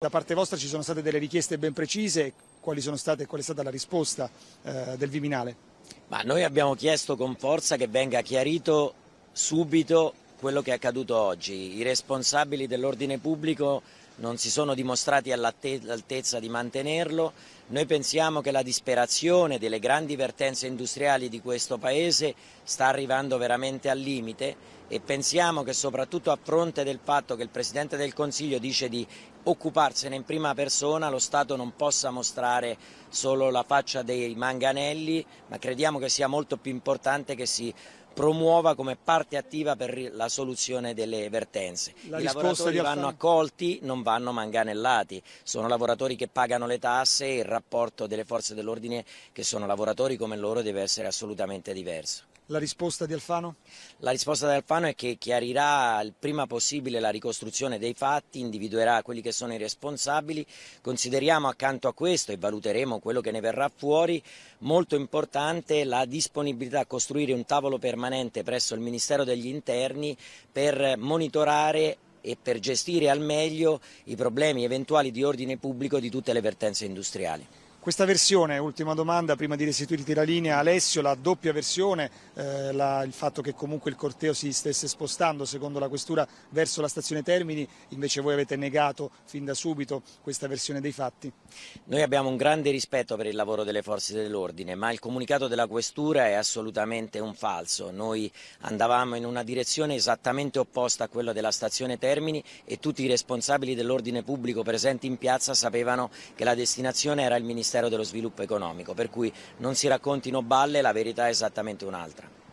Da parte vostra ci sono state delle richieste ben precise, quali sono state e qual è stata la risposta eh, del Viminale? Ma noi abbiamo chiesto con forza che venga chiarito subito quello che è accaduto oggi. I responsabili dell'ordine pubblico non si sono dimostrati all'altezza di mantenerlo. Noi pensiamo che la disperazione delle grandi vertenze industriali di questo Paese sta arrivando veramente al limite e pensiamo che soprattutto a fronte del fatto che il Presidente del Consiglio dice di occuparsene in prima persona lo Stato non possa mostrare solo la faccia dei manganelli, ma crediamo che sia molto più importante che si promuova come parte attiva per la soluzione delle vertenze. La I lavoratori vanno accolti, non vanno vanno manganellati, sono lavoratori che pagano le tasse e il rapporto delle forze dell'ordine che sono lavoratori come loro deve essere assolutamente diverso. La risposta di Alfano? La risposta di Alfano è che chiarirà il prima possibile la ricostruzione dei fatti, individuerà quelli che sono i responsabili. Consideriamo accanto a questo e valuteremo quello che ne verrà fuori, molto importante la disponibilità a costruire un tavolo permanente presso il Ministero degli Interni per monitorare e per gestire al meglio i problemi eventuali di ordine pubblico di tutte le vertenze industriali. Questa versione, ultima domanda, prima di restituirti la linea, Alessio, la doppia versione, eh, la, il fatto che comunque il corteo si stesse spostando secondo la questura verso la stazione Termini, invece voi avete negato fin da subito questa versione dei fatti. Noi abbiamo un grande rispetto per il lavoro delle forze dell'ordine, ma il comunicato della questura è assolutamente un falso. Noi andavamo in una direzione esattamente opposta a quella della stazione Termini e tutti i responsabili dell'ordine pubblico presenti in piazza sapevano che la destinazione era il Ministero Ministero dello Sviluppo Economico, per cui non si raccontino balle, la verità è esattamente un'altra.